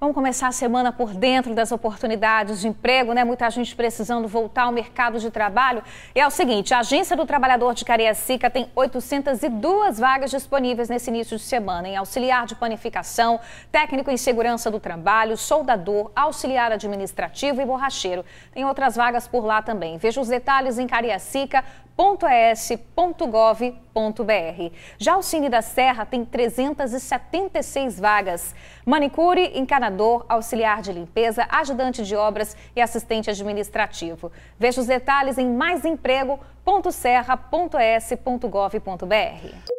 Vamos começar a semana por dentro das oportunidades de emprego, né? Muita gente precisando voltar ao mercado de trabalho. E é o seguinte, a Agência do Trabalhador de Cariacica tem 802 vagas disponíveis nesse início de semana, em auxiliar de panificação, técnico em segurança do trabalho, soldador, auxiliar administrativo e borracheiro. Tem outras vagas por lá também. Veja os detalhes em Cariacica www.es.gov.br. Já o Cine da Serra tem 376 vagas. Manicure, encanador, auxiliar de limpeza, ajudante de obras e assistente administrativo. Veja os detalhes em maisemprego.serra.es.gov.br.